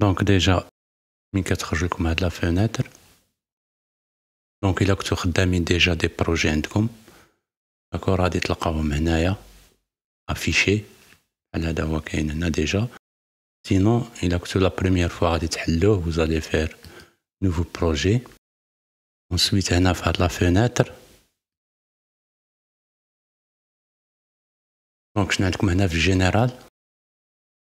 دونك ديجا من كتخرج لكم هاد لا فينيتر دونك الا كنتو خدامين ديجا دي بروجي عندكم داكو غادي تلقاوهم هنايا افيشي بحال هذا هو كاين هنا ديجا سينو الا كنتو لا بروميير فوا غادي تحلوه وزالي فير نوفو بروجي ونسويت هنا في هاد لا فينيتر دونك شنو عندكم هنا في جينيرال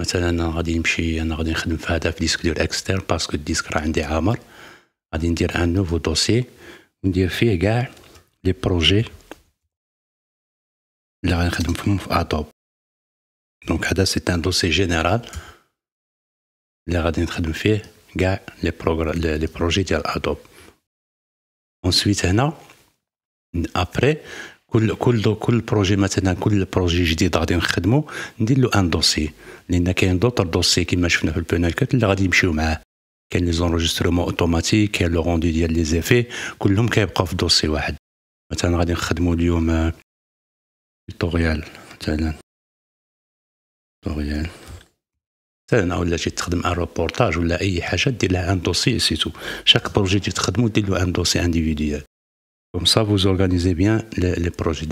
مثلا انا غادي نمشي انا غادي نخدم في هذا في ديسك ديال اكستر باسكو الديسك راه عندي عامر غادي ندير ان نوفو دوسي وندير فيه كاع لي بروجي اللي غادي نخدم فيهم في اتوب دونك هذا سي ان دوسي جينيرال اللي غادي نخدم فيه كاع لي لي بروجي ديال اتوب اونسويت هنا ابري كل كل كل بروجي مثلا كل بروجي جديد غادي نخدمو ندير له ان دوسي لان كاين دوطر دوسي كما شفنا في البينال كات اللي غادي يمشيو معاه كاين لي زونجسترومون اوتوماتيك كاين لو روندي ديال لي زيفي كلهم كيبقاو في دوسي واحد مثلا غادي نخدمو اليوم توريال آه، مثلا توريال مثلا ولا تجي تخدم ان روبورتاج ولا اي حاجه دير لها ان دوسي سيتو شاك بروجي تخدمو دير له ان دوسي انديفيديال Comme ça, vous organisez bien les, projets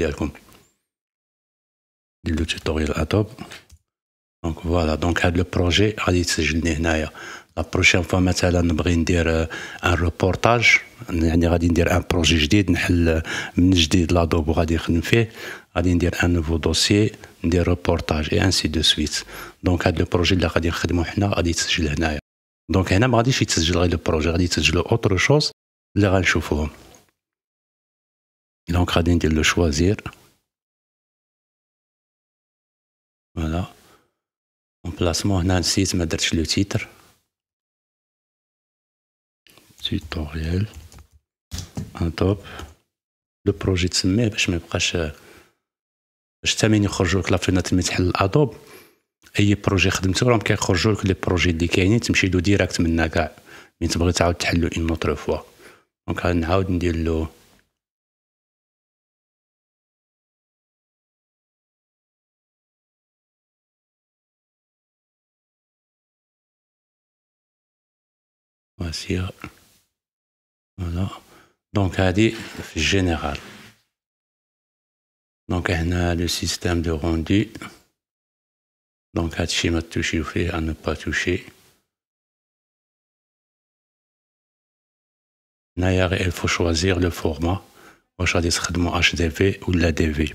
Le tutoriel à Donc voilà, donc le projet, la prochaine fois, on va euh, un reportage, on va dire un projet euh, on va dire un nouveau dossier, des reportage et ainsi de suite. Donc le projet, va un on un on le projet, autre chose, on va دونك غادي ندير لو شوازير فوالا امبلاسمون هنا نسيت ما درتش لو تيتر تيتوريال ان توب لو بروجي تسميه باش ما يبقاش باش تامين يخرجوا لك لافينات اللي تحل الادوب اي بروجي خدمتو راهم كيخرجوا لك لي بروجي اللي كاينين تمشي له ديريكت منها كاع مين تبغي تعاود تحلو اون اوتر فوا دونك نعاود ندير له voici. Voilà. Donc, elle dit général. Donc, a le système de rendu. Donc, elle الشيء de toucher à ne pas toucher. il faut choisir le format. واش le format HDV ou l'ADV.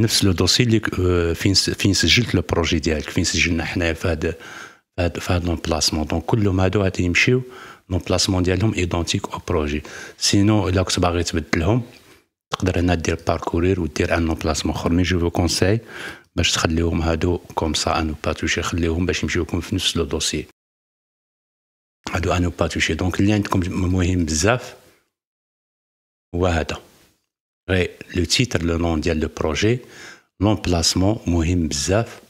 نفس لو دوسي اللي آه، فين فين سجلت لو بروجي ديالك فين سجلنا حنايا في هذا في هذا لومبلاسمون دونك كلهم هادو غادي يمشيو لومبلاسمون ديالهم ايدونتيك او بروجي سينو الا كنت باغي تبدلهم تقدر هنا دير باركورير ودير ان لومبلاسمون اخر مي جو فو كونساي باش تخليهم هادو كوم سا انو با توشي خليهم باش يمشيو في نفس لو دوسي هادو انو با توشي دونك اللي عندكم مهم بزاف هو هذا le titre le nom ديال لو بروجي لومبلاسمون مهم بزاف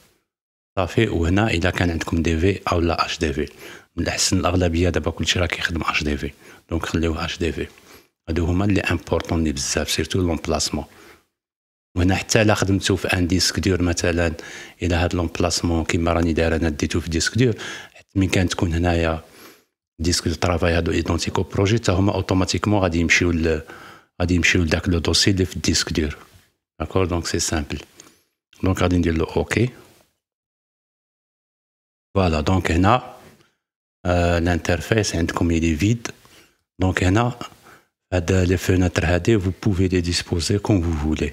صافي وهنا الا كان عندكم دي في او لا اش دي في من الاحسن الاغلبيه دابا كلشي راه كيخدم اش دي في دونك خليوه اش دي في هادو هما اللي امبورطون لي بزاف سيرتو لومبلاسمون وهنا حتى الا خدمتو في ان ديسك دور مثلا الى هاد لومبلاسمون كيما راني داير انا ديتو في ديسك دور حتى من كان تكون هنايا ديسك دو ترافاي هادو ايدونتيكو بروجي تا هما اوتوماتيكمون غادي يمشيو غادي نمشيو لذاك لو دوسي اللي في الديسك دور داكور دونك سي سامبل دونك غادي ندير له اوكي فوالا دونك هنا آه الانترفيس عندكم يلي فيد دونك هنا هاد لي فونتر هادي فو بوفي لي ديسبوزي كون فو فولي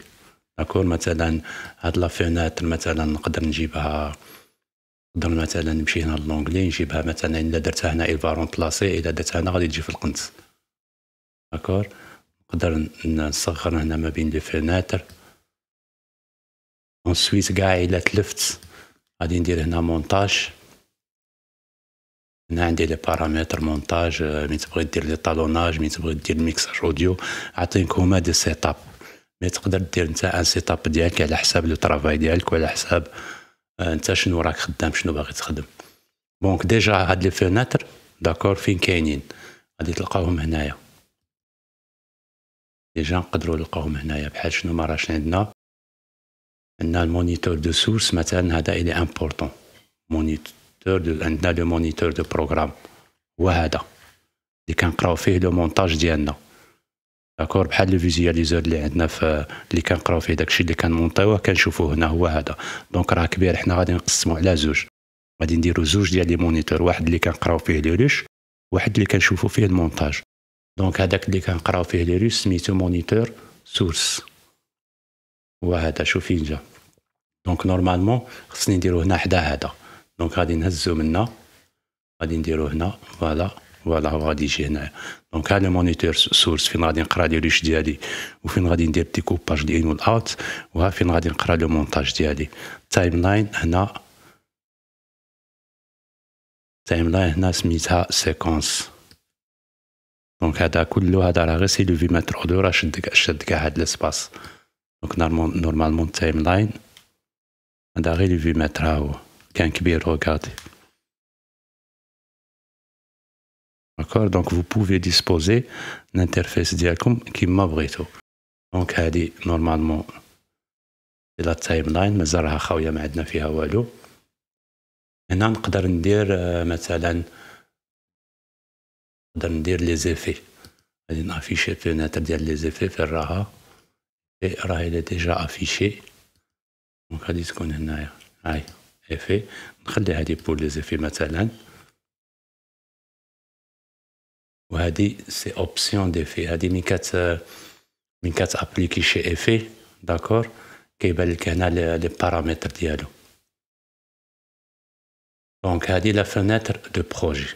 داكور مثلا هاد لا فونتر مثلا نقدر نجيبها نقدر مثلا نمشي هنا لونجلي نجيبها مثلا الا درتها هنا الفارون بلاسي الا درتها هنا غادي تجي في القنت داكور نقدر نصغر هنا ما بين لي فيناتر اونسويت كاع الا تلفت غادي ندير هنا مونتاج هنا عندي لي بارامتر مونتاج مين تبغي دير لي طالوناج مين تبغي دير ميكساج اوديو عطينك هما دي سيتاب مي تقدر دير نتا ان سيتاب ديالك على حساب لو طرافاي ديالك وعلى حساب نتا شنو راك خدام شنو باغي تخدم دونك ديجا هاد لي فيناتر داكور فين كاينين غادي تلقاوهم هنايا ديجا نقدروا نلقاوهم هنايا بحال شنو ما راش عندنا عندنا المونيتور دو سورس مثلا هذا الي امبورطون مونيتور دو عندنا لو مونيتور دو بروغرام هو هذا اللي كنقراو فيه لو مونتاج ديالنا داكور بحال لو فيزياليزور اللي عندنا في اللي كنقراو فيه داكشي اللي كنمونطيوه كنشوفوه هنا هو هذا دونك راه كبير حنا غادي نقسمو على زوج غادي نديرو زوج ديال لي مونيتور واحد اللي كنقراو فيه لي ريش واحد اللي كنشوفو فيه المونتاج دونك هذاك اللي كنقراو فيه لي روس سميتو مونيتور سورس وهذا شوفي جا دونك نورمالمون خصني نديرو هنا حدا هذا دونك غادي نهزو منا غادي نديرو هنا فوالا فوالا هو غادي يجي هنايا دونك هذا مونيتور سورس فين غادي نقرا لي روش ديالي وفين غادي ندير ديكوباج ديال والاوت وها فين غادي نقرا لو مونتاج ديالي تايم لاين هنا تايم لاين هنا سميتها سيكونس دونك هذا كله هذا راه غير سي لو في متر اودو راه شد شد كاع هاد لاسباس دونك نورمالمون التايم لاين هذا غير لو في متر هاو كان كبير روكاردي داكور دونك فو بوفي ديسبوزي الانترفيس ديالكم كيما بغيتو دونك هادي نورمالمون لا تايم لاين مازال راها خاويه ما عندنا فيها والو هنا نقدر ندير آه، مثلا نقدر ندير لي زيفي غادي نافيشي فيناتر ديال لي زيفي فين راها راه الى ديجا افيشي دونك غادي تكون هنايا هاي افي نخلي هادي بور لي زيفي مثلا وهادي سي اوبسيون ديفي هادي من كت من كتابليكي شي افي داكور كيبان لك هنا لي بارامتر ديالو دونك هادي لا فيناتر دو بروجي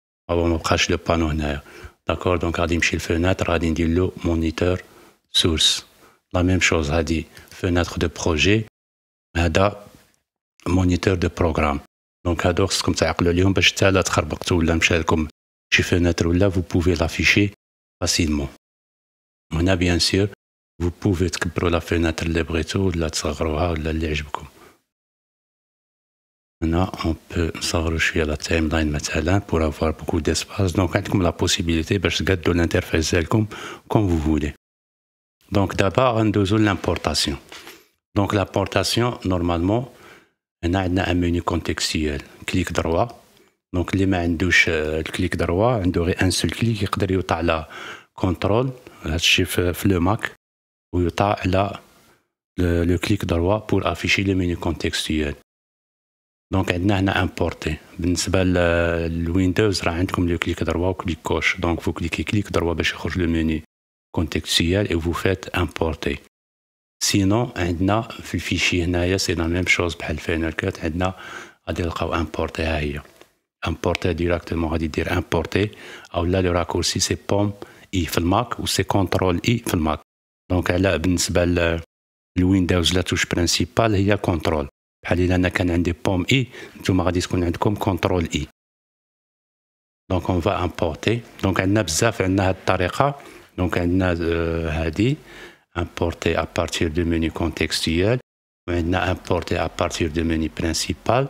avant de cracher le panneau en D'accord Donc, Adim chez le fenêtre, Adim dit le moniteur source. La même chose, Adim, fenêtre de projet, Ada, moniteur de programme. Donc, Ador, c'est comme ça, le lion, bah, je tiens à la ou l'amchel, comme chez fenêtre ou là, vous pouvez l'afficher facilement. On a bien sûr, vous pouvez être pour la fenêtre, de breton, de la tsarroa, ou la lèche, Maintenant, on peut s'enrichir la timeline pour avoir beaucoup d'espace. Donc, vous la possibilité ben, de l'interface comme vous voulez. Donc, d'abord, on a l'importation. Donc, l'importation, normalement, on a un menu contextuel. Clic droit. Donc, les mains douche le euh, clic droit, on aurait un seul clic qui peut يوطع le contrôle, chiffre le Mac, ou يوطع le clic droit pour afficher le menu contextuel. دونك عندنا هنا امبورتي بالنسبه للويندوز راه عندكم لو كليك دروا وكليك كوش دونك فو كليكي كليك دروا باش يخرج لو ميني كونتكستيال اي فو فات امبورتي سينو عندنا في الفيشي هنايا سي لا ميم شوز بحال فاينل كات عندنا غادي نلقاو امبورتي ها هي امبورتي ديراكتومون غادي دير امبورتي او لا لو راكورسي سي بوم اي في الماك و سي كونترول اي في الماك دونك على بالنسبه للويندوز لا توش برينسيبال هي كونترول بحال الا انا كان عندي بوم اي نتوما غادي تكون عندكم كونترول اي دونك اون فا امبورتي دونك عندنا بزاف عندنا هاد الطريقه دونك عندنا آه، هادي امبورتي ا بارتير دو ميني كونتكستيال وعندنا امبورتي ا بارتير دو ميني برينسيبال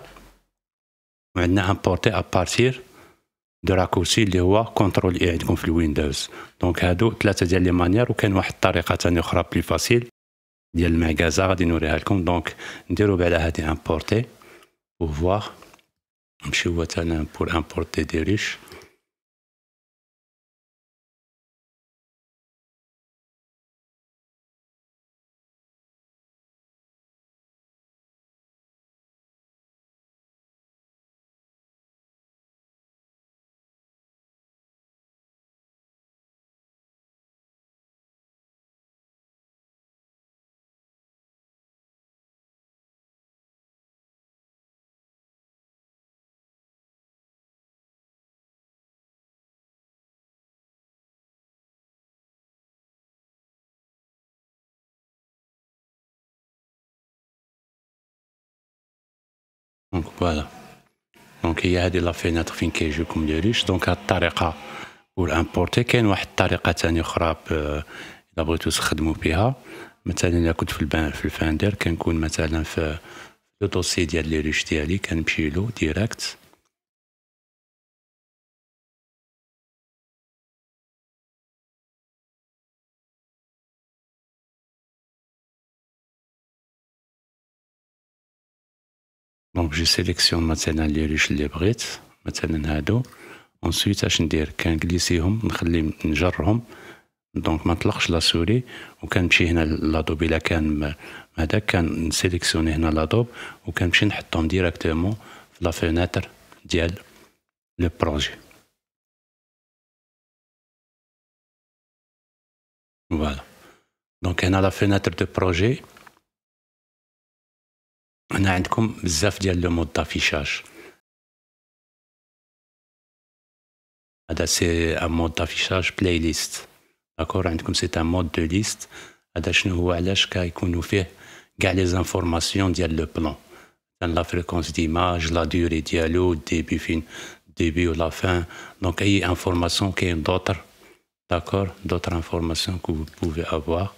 وعندنا امبورتي ا بارتير دو راكوسي اللي هو كونترول اي عندكم في الويندوز دونك هادو ثلاثه ديال لي مانيير وكاين واحد الطريقه ثانيه اخرى بلي فاسيل Il me gaza ont nous donc pour voir, pour importer des riches. فوالا دونك هي هذه لا فيناتر فين كيجيكم لي ريش دونك هاد الطريقه والامبورتي كاين واحد الطريقه ثاني اخرى الا بغيتو تخدموا بها مثلا الا كنت في البان في الفاندير كنكون مثلا في لو دوسي ديال لي ريش ديالي كنمشي له ديريكت دونك جو سيليكسيون مثلا لي ريش اللي بغيت مثلا هادو اونسويت اش ندير كنكليسيهم نخلي نجرهم دونك ما نطلقش لا سوري وكنمشي هنا لادوب الا كان هذاك كان نسيليكسيوني هنا لادوب وكنمشي نحطهم ديريكتومون في لا فينيتر ديال لو بروجي فوالا دونك هنا لا فينيتر دو بروجي Nous avons le mode d'affichage. C'est un mode d'affichage playlist. C'est un mode de liste. Nous avons les informations sur le plan. La fréquence d'image, la durée de dialogue, le début ou la fin. Donc, il y a d'autres informations que vous pouvez avoir.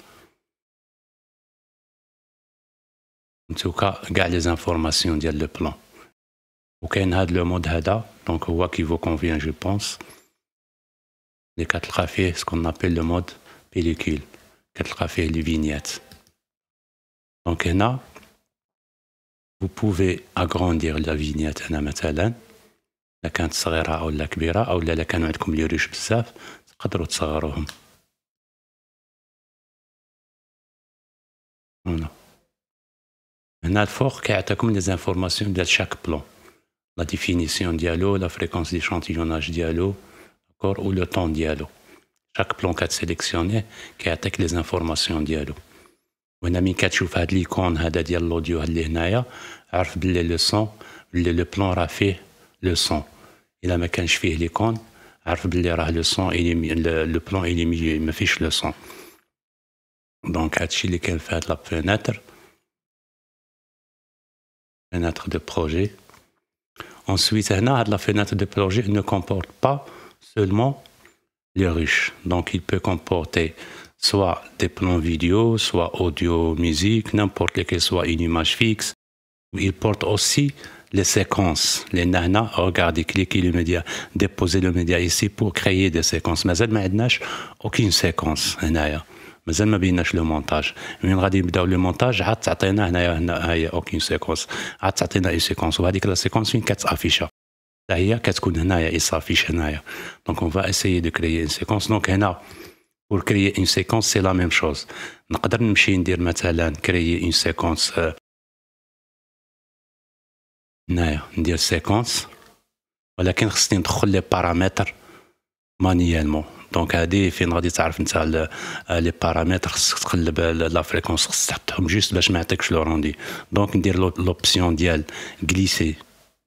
En tout cas, regarde les informations le plan. Vous pouvez le mode là Donc, qui vous convient, je pense. Les quatre ce qu'on appelle le mode pellicule. Les quatre les vignettes. Donc, vous pouvez agrandir la vignette La la la un le fort qui a les informations de chaque plan. La définition dialogue, la fréquence d'échantillonnage dialogue, ou le temps dialogue. Chaque plan qui a sélectionné, qui a les informations dialogue. Un ami qui a trouvé l'icône, qui a dit l'audio, qui a le le son, le plan a fait le son. Il a fait l'icône, il a le son, le plan est mis, il me le son. Donc, il a fait la fenêtre fenêtre de projet. Ensuite, la fenêtre de projet ne comporte pas seulement les ruches. Donc, il peut comporter soit des plans vidéo, soit audio, musique, n'importe qu'elle soit une image fixe. Il porte aussi les séquences, les nana, regardez, cliquez le média, déposez le média ici pour créer des séquences. Mais elle n'a aucune séquence. مازال ما بيناش لو مونتاج من غادي نبداو لو مونتاج عاد تعطينا هنايا هنا هي اوكي سيكونس عاد تعطينا اي سيكونس وهذيك لا سيكونس فين كتافيشا حتى هي كتكون هنايا يصافيش هنايا دونك اون فا اسيي دو كريي اون سيكونس دونك هنا بور كريي اون سيكونس سي لا ميم شوز نقدر نمشي ندير مثلا كريي اون سيكونس هنايا ندير سيكونس ولكن خصني ندخل لي بارامتر مانيالمون Donc, il y a euh, les paramètres de la fréquence. Juste, je vais mettre le rendu. Donc, l'option de glisser,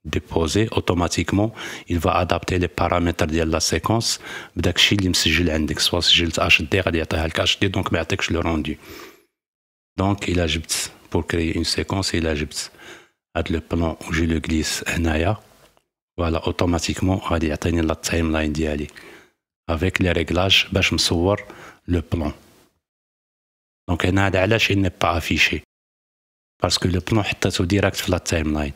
déposer, automatiquement, il va adapter les paramètres de la séquence. Donc, il y a des indexes, soit si je l'achète, il y a des indexes, donc je vais mettre le rendu. Donc, il y pour créer une séquence, il y a juste le plan où je le glisse. Voilà, automatiquement, il y a une timeline. افيك لي ريغلاج باش مصور لو بلون دونك هنا هذا علاش اني با افيشي باسكو لو بلون حطيتو ديريكت في لا تايم لاين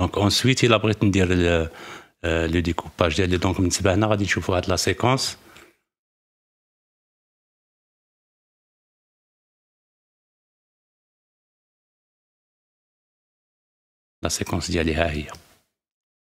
دونك اونسويت الا بغيت ندير لو ديكوباج ديالي دونك من تبع هنا غادي تشوفوا هاد لا سيكونس لا سيكونس ديالي ها هي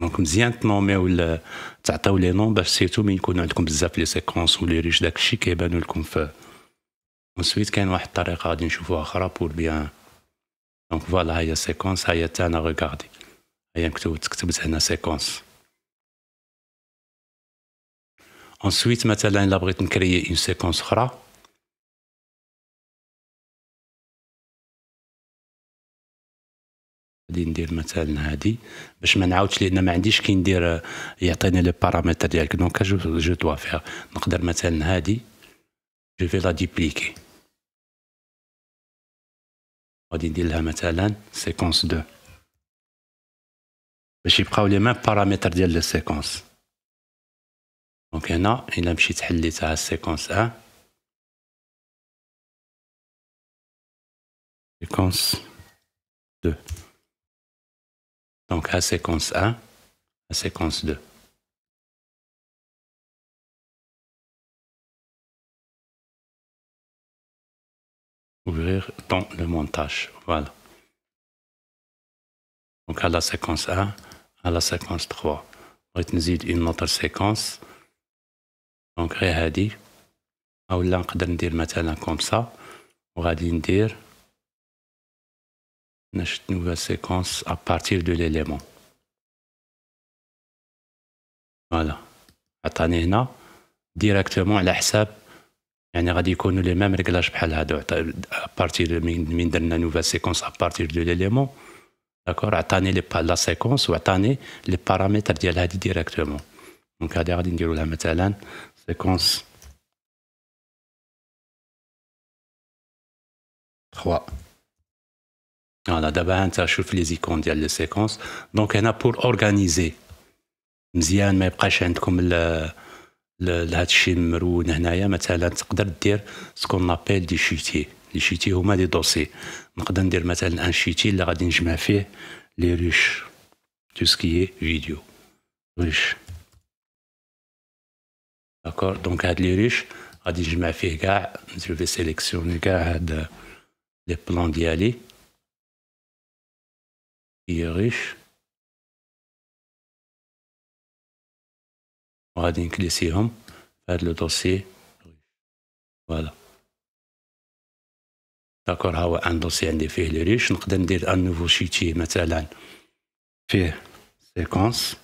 دونك مزيان تنوميو تعطيو لي نوم باش سيرتو ملي يكون عندكم بزاف لي سيكونس ولي ريش داكشي كيبانو لكم ف ونسويت كاين واحد الطريقه غادي نشوفوها اخرى بور بيان دونك فوالا هيا سيكونس تا انا ريغاردي هيا مكتوب تكتبت هنا سيكونس اونسويت مثلا الا بغيت نكريي اون سيكونس اخرى غادي ندير مثلا هادي باش ما نعاودش لان ما عنديش كي ندير آه، يعطيني لي بارامتر ديالك دونك جو جو دوا فيها نقدر مثلا هادي جو في لا ديبليكي غادي ندير لها مثلا سيكونس دو باش يبقاو لي ميم بارامتر ديال لي سيكونس دونك هنا الا مشيت حليتها السيكونس 1 سيكونس 2 Donc à séquence 1, à séquence 2. Ouvrir dans le montage. Voilà. Donc à la séquence 1, à la séquence 3. autre une Donc séquence. Donc, غير هادي on لا dire maintenant comme ça. On va dire une nouvelle séquence à partir de l'élément. Voilà. Directement, elle a dit que y connaissons les mêmes réglages. Elle a dit à partir de la nouvelle séquence à partir de l'élément, d'accord Elle a la séquence ou elle a les paramètres directement. Donc, elle a dit que nous avons mis la séquence 3. فوالا دابا انت شوف لي زيكون ديال لي سيكونس دونك هنا pour organiser. مزيان ما يبقاش عندكم ال هذا الشيء مرون هنايا مثلا تقدر دير سكون نابيل دي شيتي لي شيتي هما دي دوسي نقدر ندير مثلا ان شيتي اللي غادي نجمع فيه لي ريش تو سكي فيديو ريش داكور دونك هاد لي ريش غادي نجمع فيه كاع جو في سيليكسيوني كاع هاد لي بلان ديالي إيغيش وغادي نكليسيهم في هاد لو دوسي فوالا داكور ها هو ان دوسي عندي فيه لو ريش نقدر ندير ان نوفو شيتي مثلا فيه سيكونس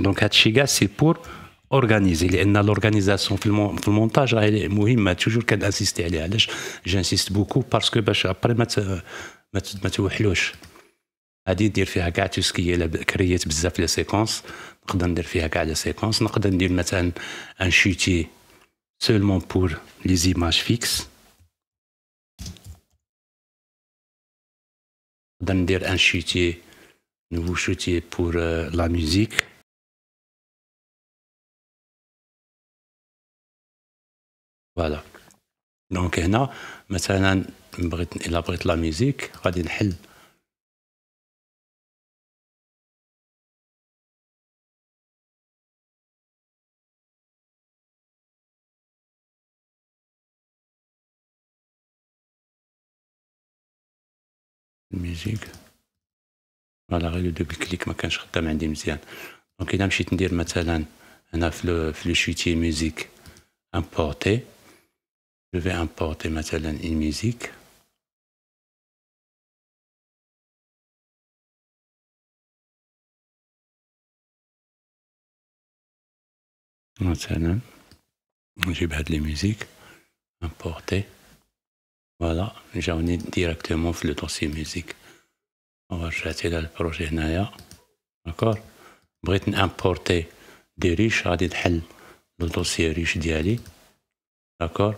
دونك هادشي كاع سي بور اورغانيزي لان لورغانيزاسيون في, في المونتاج راهي مهمه توجور كناسيستي عليها علاش جانسيست بوكو باسكو باش ابري ما ما توحلوش هادي ندير فيها كاع تسكيه كريت بزاف لي سيكونس نقدر ندير فيها كاع لي سيكونس نقدر ندير مثلا ان شوتي سولمون بور لي زيماج فيكس نقدر ندير ان شوتي نوفو شوتي بور لا ميوزيك فوالا دونك هنا مثلا بغيت الا بغيت لا ميوزيك غادي نحل musique voilà le double clic ma canchette à m'indi mzian donc il a chité de m'a salen en a flippé le musique importer je vais importer m'a salen et musique m'a salen hein. j'ai bâti les musiques importer voilà, j'en ai directement le dossier musique. On va chercher le projet Naya. D'accord va importer des riches, va dire le dossier riche d'Ali. D'accord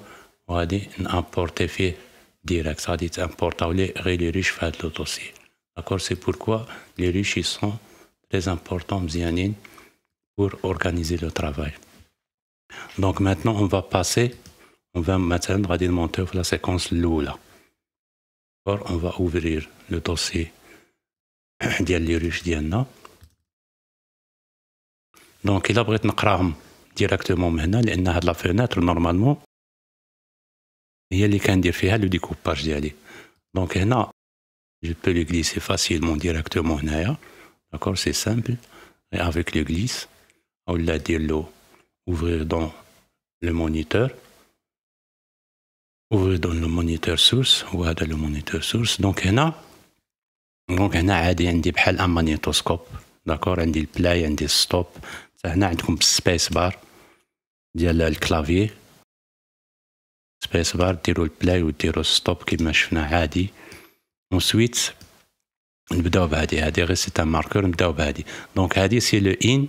On va importer importé fait direct, à dire importé, les riches dans le dossier. D'accord C'est pourquoi les riches sont très importants, pour organiser le travail. Donc maintenant, on va passer on va maintenant garder la séquence l'eau là. on va ouvrir le dossier Donc, il a besoin de directement maintenant, il a de la fenêtre normalement. Il y a les candidats qui le découpage Donc, là, je peux le glisser facilement directement D'accord, c'est simple. Et avec le glisse, on l'a dit l'eau, ouvrir dans le moniteur. دون لو مونيتور سورس هو هذا لو مونيتور سورس دونك هنا دونك هنا عادي عندي بحال ان مانيتوسكوب داكور عندي البلاي عندي الستوب هنا عندكم سبيس بار ديال الكلافي سبيس بار ديروا البلاي وديروا ستوب كيما شفنا عادي وسويت نبداو بهادي هادي غير سي ان ماركور نبداو بهادي دونك هادي سي لو ان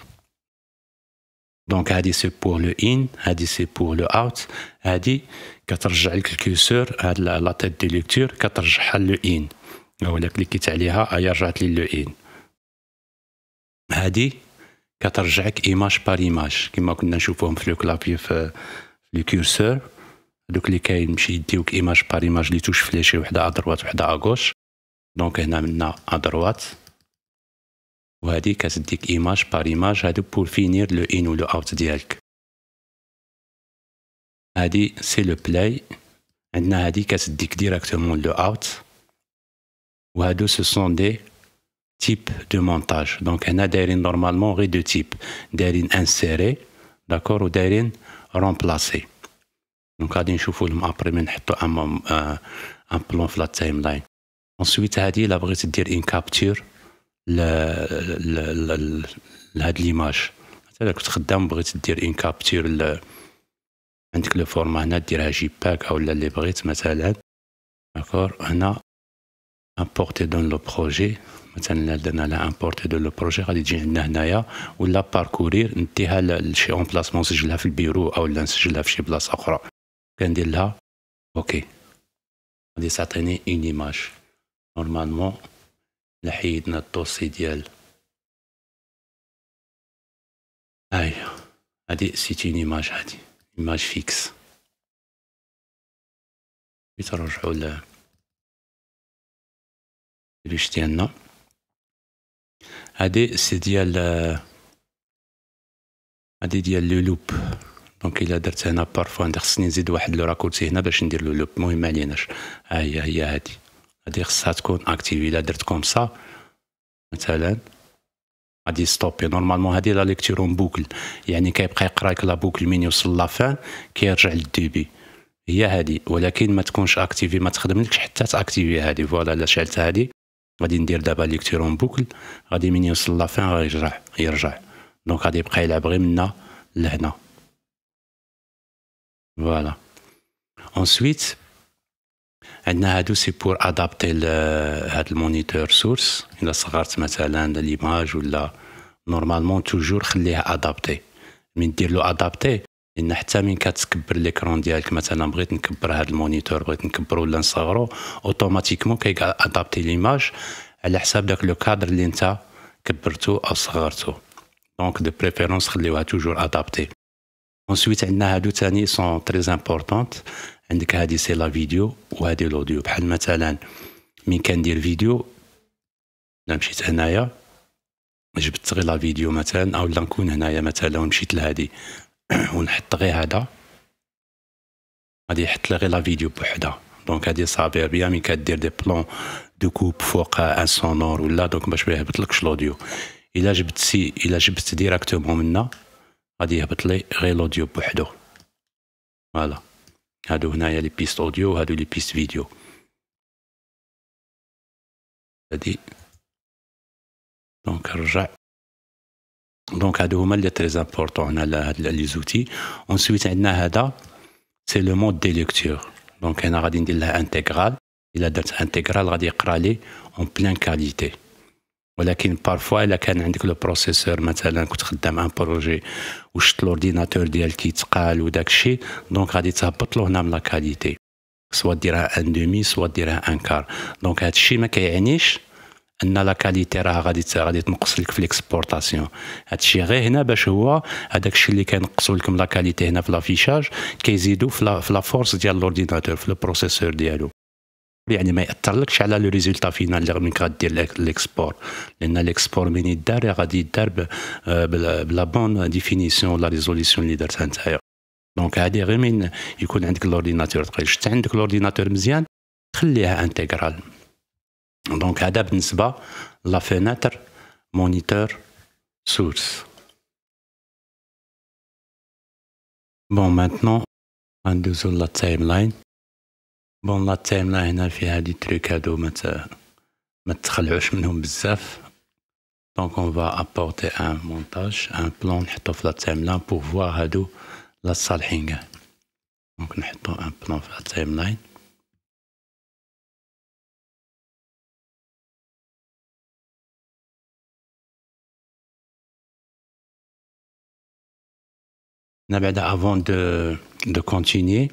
دونك هادي سي بور لو ان هادي سي بور لو اوت هادي كترجع لك الكيسور هاد لا تيت دي ليكتور كترجعها لو ان هو الا كليكيت عليها هي رجعت لي لو ان هادي كترجعك ايماج بار ايماج كما كنا نشوفوهم في لو كلابي في لو كيرسور دوك اللي كاين مشي يديوك ايماج بار ايماج لي توش فليشي وحده ادروات وحده اغوش دونك هنا منا ادروات Ou a dit qu'elle se dit que l'image par l'image est pour finir le in ou le out. Elle dit que c'est le play. Elle a dit qu'elle se dit directement le out. Ou a dit que ce sont des types de montage. Donc elle a dit normalement que c'est deux types. Elle a insérer, d'accord, ou elle a dit remplacer. Donc elle a dit que c'est un euh, plan flat timeline. Ensuite elle a dit qu'elle a dit que une capture. لهاد ليماج مثلا كنت خدام بغيت دير ان كابتور عندك لو فورما هنا ديرها جي باك او اللي بغيت مثلا داكور هنا امبورتي دون لو بروجي مثلا درنا لها امبورتي دون لو بروجي غادي تجي عندنا هنايا ولا باركورير نديها لشي اون بلاسمون نسجلها في البيرو او لا نسجلها في شي بلاصه اخرى كندير لها اوكي غادي تعطيني اون ايماج نورمالمون لحيدنا الطوسي ديال هاي أيوة، هادي سيتي ايماج هادي ايماج فيكس بيترجعوا ل ريش ديالنا هادي سي ديال هادي ديال لو لوب دونك الا درت هنا بارفوا خصني نزيد واحد لو راكورتي هنا باش ندير لو لوب المهم عليناش ها هي هي هادي هادي خصها تكون اكتيفي الا درت كوم سا مثلا غادي ستوبي نورمالمون هادي لا ليكتور اون بوكل يعني كيبقى لك لا بوكل من يوصل لافان كيرجع للديبي هي هادي ولكن ما تكونش اكتيفي ما تخدملكش حتى تاكتيفي هادي فوالا الا شعلت هادي غادي ندير دابا ليكتور اون بوكل غادي من يوصل لافان غيرجع يرجع دونك غادي يبقى يلعب غير من هنا لهنا فوالا ensuite عندنا هادو سي بور ادابتي هاد المونيتور سورس الا صغرت مثلا ليماج ولا نورمالمون توجور خليه ادابتي من دير له ادابتي لان حتى من كتكبر ليكرون ديالك مثلا بغيت نكبر هاد المونيتور بغيت نكبرو ولا نصغرو اوتوماتيكمون كيبقى ادابتي ليماج على حساب داك لو كادر اللي انت كبرتو او صغرتو دونك دو بريفيرونس خليوها توجور ادابتي Ensuite, عندنا هادو تاني سون تري importantes. عندك هادي سي لا فيديو وهادي لوديو بحال مثلا من كندير فيديو انا مشيت هنايا جبت غير لا فيديو مثلا او لا نكون هنايا مثلا ومشيت لهادي ونحط غير هذا غادي يحط لي غير لا فيديو بوحدها دونك هادي صابير بيا مي كدير دي بلون دو كوب فوق ان سونور ولا دونك باش ما يهبطلكش لوديو الا جبت سي الا جبت ديراكتومون منا غادي يهبط لي غير لوديو بوحدو فوالا il y a les pistes audio, a les pistes vidéo. Donc, rja. Donc, hadu huma très important. On a les outils. Ensuite, a c'est le mode de lecture. Donc, on a radin de l'intégrale. Il a d'intégrale en pleine qualité. ولكن بارفوا الا كان عندك لو بروسيسور مثلا كنت خدام ان بروجي وشت لورديناتور ديالك كيتقال وداك الشيء دونك غادي تهبط له هنا من لا كاليتي سوا ديرها ان دومي سوا ديرها ان كار دونك هذا الشيء ما كيعنيش ان لا كاليتي راه غادي غادي تنقص لك في ليكسبورطاسيون هذا الشيء غير هنا باش هو هذاك الشيء اللي كينقصوا لكم لا كاليتي هنا في لافيشاج كيزيدوا في لا فورس ديال لورديناتور في البروسيسور ديالو يعني ما ياثرلكش على لو ريزولتا فينال منك غدير ليكسبور لان ليكسبور من يدار غادي يدار آه، بلا بون ديفينيسيون ولا ريزوليسيون اللي درتها نتايا دونك هادي غير من يكون عندك لورديناتور تقيل شفت عندك لورديناتور مزيان خليها انتيغرال دونك هذا بالنسبه لا فينتر مونيتور سورس بون مانتنون غندوزو لا تايم لاين Bon, la timeline, il y a des trucs à mettre en Donc, on va apporter un montage, un plan pour voir la salingue. Donc, on un plan qui la timeline. Avant de continuer,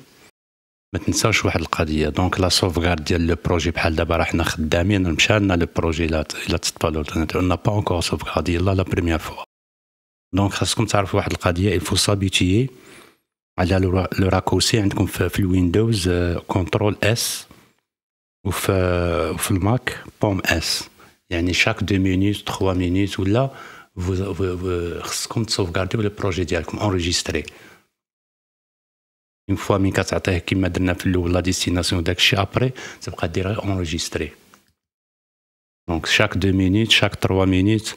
ما تنساوش واحد القضيه دونك لا سوفغارد ديال لو بروجي بحال دابا راه حنا خدامين مشى لو بروجي لا تطفى لونترنت عندنا با اونكور سوفغارد يلا لا بروميير فوا دونك خاصكم تعرفوا واحد القضيه الفو سابيتيي على لو راكوسي عندكم في الويندوز كونترول اس وفي في الماك بوم اس يعني شاك دو مينوت 3 مينوت ولا خصكم تسوفغارديو لو بروجي ديالكم اونريجيستري اون فوا مين كتعطيه كيما درنا في الاول لا ديستيناسيون وداك الشيء ابري تبقى دير اونجيستري دونك شاك دو مينيت شاك تروا مينيت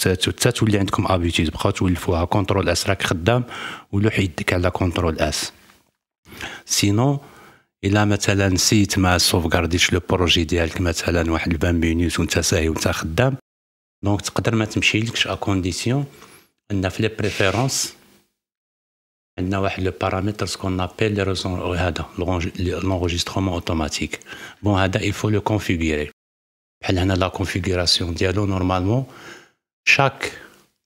حتى تولي عندكم ابيتيد بقاو تولفوها كونترول اس راك خدام ولوح يدك على كونترول اس سينو الا مثلا نسيت ما سوفغارديش لو بروجي ديالك مثلا واحد البان مينيت وانت ساهي وانت خدام دونك تقدر ما تمشيلكش ا كونديسيون ان في لي بريفيرونس le paramètre, ce qu'on appelle l'enregistrement automatique. Oh, bon, il faut le configurer. a La configuration dialogue, normalement, chaque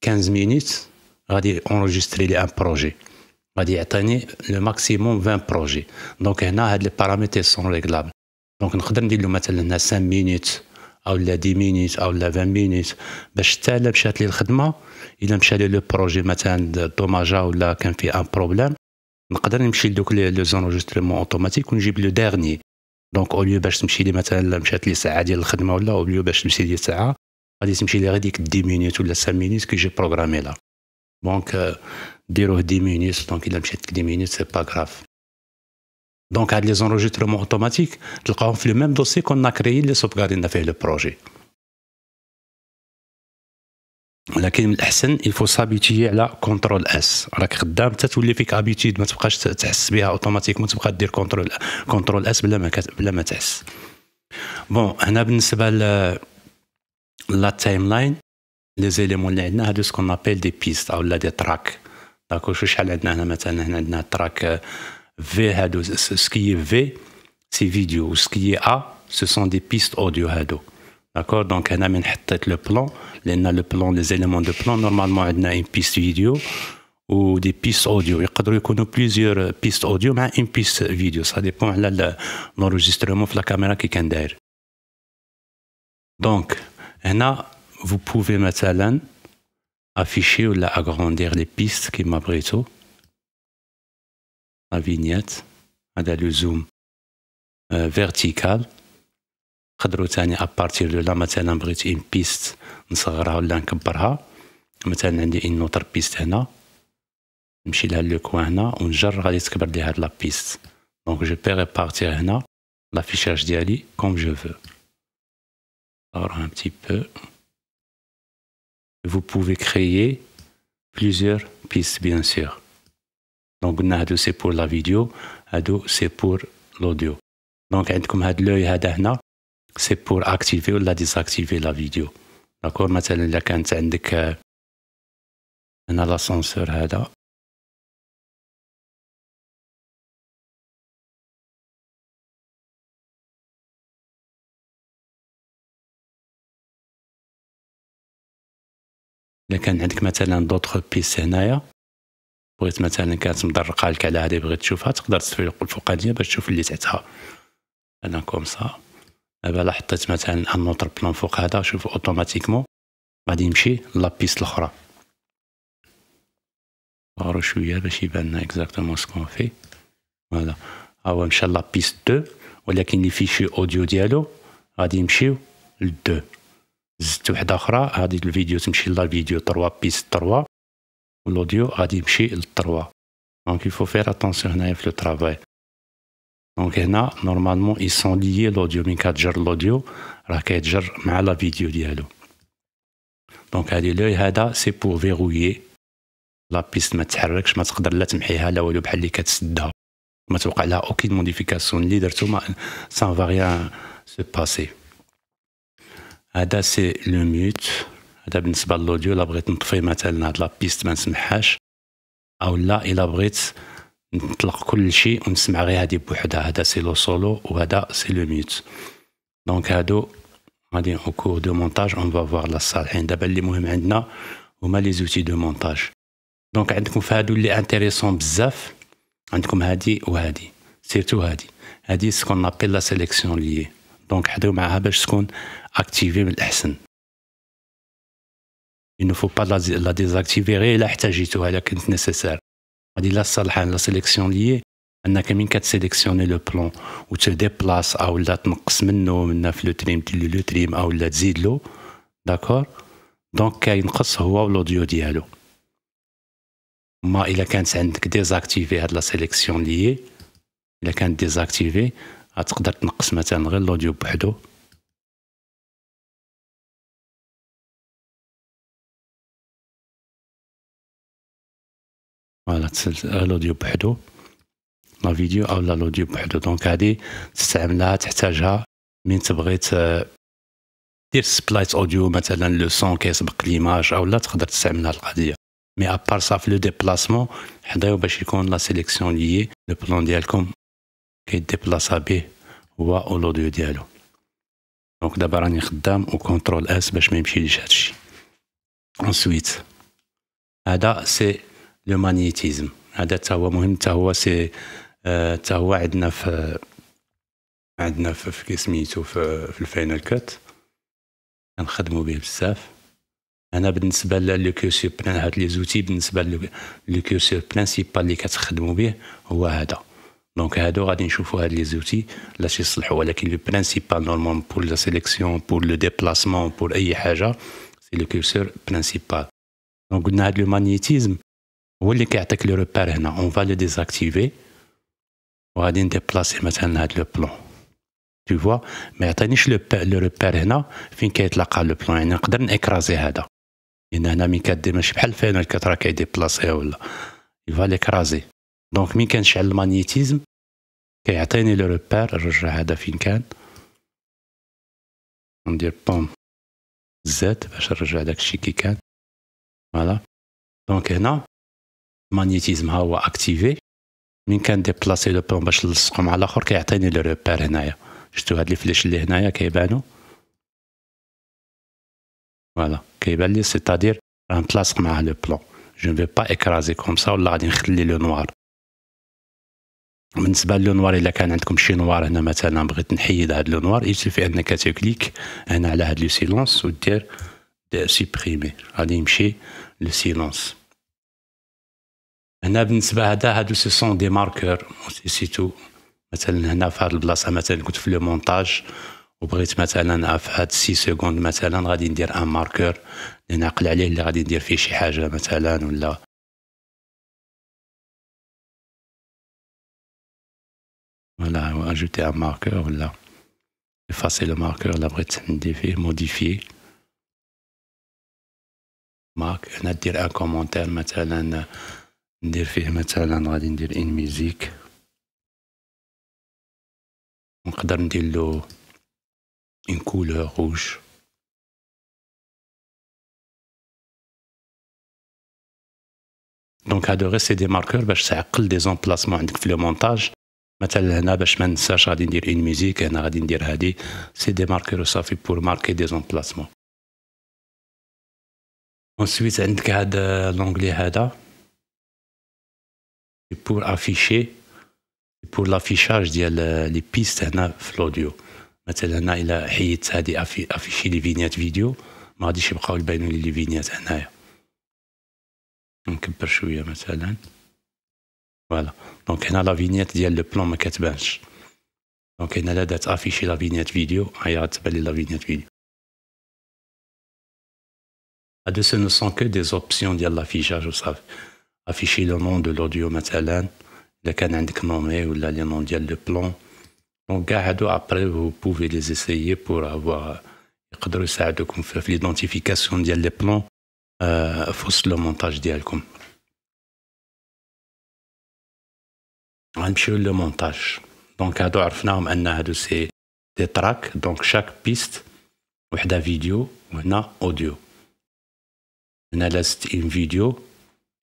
15 minutes, on va enregistrer un projet. On va atteindre le maximum 20 projets. Donc, les paramètres sont réglables. Donc, on peut dire 5 minutes. او لا 10 مينيت او لا 20 مينيت باش حتى الا مشات لي الخدمه الا مشى لي لو بروجي مثلا دوماجا ولا كان في ان بروبليم نقدر نمشي لدوك لي زونجستريمون اوتوماتيك ونجيب لو ديرني دونك اوليو باش تمشي لي مثلا مشات لي ساعه ديال الخدمه ولا اوليو باش تمشي لي ساعه غادي تمشي لي غير ديك 10 مينيت ولا 5 مينيت كي جي بروغرامي لا دونك ديروه 10 مينيت دونك الا مشات 10 مينيت سي با كراف دونك هاد لي زونجسترومون اوتوماتيك تلقاهم في لو ميم دوسي كنا كريين اللي سوبغاردينا فيه لو بروجي ولكن من الاحسن الفو سابيتي على كونترول اس راك خدام حتى تولي فيك ابيتيد ما تبقاش تحس بها ما تبقى دير كونترول كونترول اس بلا ما بلا ما تحس بون هنا بالنسبه ل لا تايم لاين لي زيليمون اللي عندنا هادو سكون ابيل دي بيست او لا دي تراك داكو شحال عندنا هنا مثلا هنا عندنا تراك v Ce qui est V, c'est vidéo. Ce qui est A, ce sont des pistes audio D'accord Donc, on a le plan. On a le plan, les éléments de plan. Normalement, on a une piste vidéo ou des pistes audio. Il peut y plusieurs pistes audio, mais une piste vidéo. Ça dépend de l'enregistrement de la caméra qui est derrière. Donc, a. vous pouvez, maintenant afficher ou agrandir les pistes qui m'abritent la vignette zoom vertical. zoom vertical. تاني je دو une مثلا بغيت اون بيست نصغرها ولا نكبرها a عندي autre piste بيست هنا نمشي لها le هنا ونجر غادي تكبر un petit peu. Vous pouvez créer plusieurs pistes, bien sûr. دونك قلنا هادو سي بور لا فيديو هادو سي بور لوديو دونك عندكم هاد لوي هذا هنا سي بور اكتيفي ولا ديزاكتيفي لا فيديو داكور مثلا الا كانت عندك هنا لاسانسور هذا الا كان عندك مثلا دوطخ بيس هنايا بغيت مثلا كانت مدرقه لك على هذه بغيت تشوفها تقدر تسفل الفوقانيه باش تشوف اللي تحتها انا كوم سا دابا الا حطيت مثلا ان اوتر بلون فوق هذا شوف اوتوماتيكمون غادي يمشي لابيس الاخرى غارو شويه باش يبان لنا اكزاكتومون سكون في فوالا ها هو مشى لابيس 2 ولكن لي فيشي اوديو ديالو غادي يمشيو ل 2 زدت وحده اخرى هذه الفيديو تمشي لا فيديو 3 بيس 3 l'audio a dimché le 3. Donc il faut faire attention hein, avec le travail. Donc là, normalement, ils sont liés l'audio, mais l'audio, j'ai l'audio, j'ai la vidéo. Donc c'est pour verrouiller la piste ma tcharrek, ma la ma tcharrek, ma tcharrek, ma tcharrek, ma tcharrek, ma aucune modification, ma ça ne va rien se passer. Ada c'est le mute. هذا بالنسبه للاوديو الا بغيت نطفي مثلا هاد لابيست ما نسمعهاش او لا الا بغيت نطلق كل شيء ونسمع غير هادي بوحدها هذا سي لو سولو وهذا سي لو ميوت دونك هادو غادي او كور دو مونتاج اون فوا فوار لا صالحين دابا اللي مهم عندنا هما لي زوتي دو مونتاج دونك عندكم في هادو اللي انتريسون بزاف عندكم هادي وهادي سيرتو هادي هادي سكون نابيل لا سيليكسيون ليي دونك حدو معاها باش تكون اكتيفي من الاحسن il ne faut pas la, la désactiver la احتاجتها لكن nécessaire هذه لا تصلح لا سيليكسيون ليي انك من كتسيليكسيوني لو بلون وتديبلاس او لا تنقص منه منا في لو تريم لو تريم او لا تزيد له داكور دونك كينقص هو والاوديو ديالو ما الا كانت عندك ديزاكتيفي هاد لا سيليكسيون ليي الا كانت ديزاكتيفي غتقدر تنقص مثلا غير الاوديو بوحدو الأوديو آه، بحدو لا فيديو أو آه، لا لوديو بحدو دونك هادي تستعملها تحتاجها من تبغي آه، دير سبلايت أوديو مثلا لو سون كيسبق ليماج أو لا تقدر تستعمل هاد القضية مي أبار سا في لو ديبلاسمون حضيو باش يكون لا سيليكسيون ليي لو بلون ديالكم كيديبلاسا به هو أو لوديو ديالو دونك دابا راني خدام و كونترول اس باش ما يمشيليش هادشي انسويت هذا سي لومانيتيزم هذا حتى هو مهم حتى هو سي آه، حتى هو عندنا في عندنا في كي سميتو في, في الفاينل كات كنخدموا به بزاف انا بالنسبه لو كيرسيف هاد لي زوتي بالنسبه لو كيرسيف برينسيبال اللي كتخدموا به هو هذا دونك هادو غادي نشوفوا هاد لي زوتي لاش يصلحوا ولكن لو برينسيبال نورمال بور لا سيليكسيون بور لو ديبلاسمون بور اي حاجه سي لو كيرسور برينسيبال دونك قلنا هاد لو مانيتيزم هو اللي كيعطيك لو ريبير هنا اون فا لو ديزاكتيفي وغادي نديبلاسي مثلا هاد لو بلون تو فوا ما يعطينيش لو لو هنا فين كيتلاقى لو بلون يعني نقدر نكرازي هذا لان هنا مين كدير ماشي بحال الفانوس كترى كيديبلاسي ولا يفا ليكرازي دونك مين كنشعل المانيتيزم كيعطيني لو ريبير نرجع هذا فين كان ندير بوم زد باش نرجع داكشي كي كان فوالا دونك هنا مانيتيزم ها هو اكتيفي من كان ديبلاسي لو بلون باش نلصقو مع الاخر كيعطيني لو روبير هنايا شفتو هاد لي فليش اللي هنايا كيبانو فوالا كيبان لي سيتادير راه نتلاصق مع لو بلون جو نفي با اكرازي كوم سا ولا غادي نخلي لو نوار بالنسبه لو نوار الا كان عندكم شي نوار هنا مثلا بغيت نحيد هاد لو نوار يسفي انك تكليك هنا على هاد لو سيلونس ودير سيبريمي غادي يمشي لو سيلونس هنا بالنسبه هذا هادو سي سون دي ماركور تو مثلا هنا في هاد البلاصه مثلا كنت في لو مونتاج وبغيت مثلا في هاد سي سكوند مثلا غادي ندير ان ماركور نعقل عليه اللي غادي ندير فيه شي حاجه مثلا ولا فوالا اجوتي ان ماركور ولا افاسي لو ماركور اللي بغيت ندير فيه موديفي مارك هنا دير ان كومونتير مثلا ندير فيه مثلا غادي ندير ان ميوزيك نقدر ندير له ان كولور روج دونك هادو غير سي دي ماركور باش تعقل دي زومبلاسمون عندك في لو مونتاج مثلا هنا باش ما ننساش غادي ندير ان ميوزيك هنا غادي ندير هادي سي دي ماركور صافي بور ماركي دي زومبلاسمون اونسويت عندك هاد لونجلي هذا pour afficher pour l'affichage des les pistes en hein, audio maintenant il a hit ça des afficher les vignettes vidéo mais dit je vais pas bien les vignettes en hein, donc par chouia maintenant voilà donc on a la vignette dial le plan maquette bench donc on a là d'être afficher la vignette vidéo on ah, y a la vignette vidéo à de ce ne sont que des options dial l'affichage vous savez afficher le nom de l'audio matalan, le canal de ou l'Alliance mondiale de plan. Donc, après, vous pouvez les essayer pour avoir l'identification des plans, euh, fausse le montage On alcools. le montage. Donc, à c'est des tracks. Donc, chaque piste, une vidéo, une audio. On a une vidéo,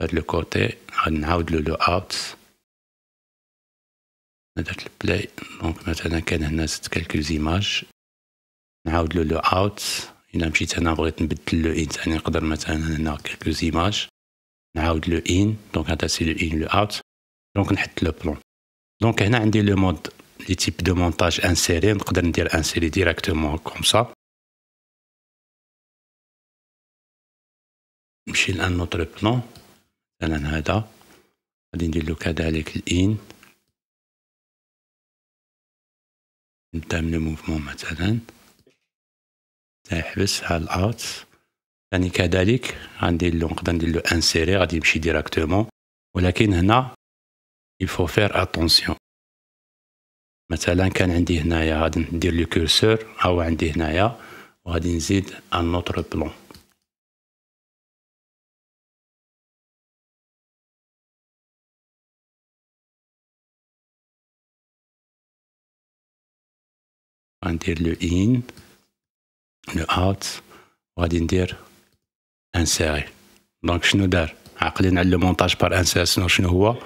هاد لو كوتي غادي له لو اوت درت البلاي دونك مثلا كان هنا ست كالكول زيماج نعاود له لو اوت الا مشيت انا بغيت نبدل لو ان ثاني نقدر مثلا هنا كالكول زيماج نعاود لو ان دونك هذا سي لو ان لو اوت دونك نحط لو بلون دونك هنا عندي لو مود لي تيب دو مونتاج انسيري نقدر ندير انسيري ديريكتومون كوم سا نمشي لان نوتر بلون مثلا هذا غادي ندير له كذلك الان نبدا لو موفمون مثلا تيحبس على الاوت يعني كذلك عندي له نقدر ندير له انسيري غادي يمشي ديراكتومون ولكن هنا يفو فير اتونسيون مثلا كان عندي هنايا غادي ندير لو كورسور هو عندي هنايا وغادي نزيد ان نوتر بلون غندير لو إن لو أوت وغادي ندير انسيري دونك شنو دار عاقلين على لو مونتاج بار انسيرسيون شنو هو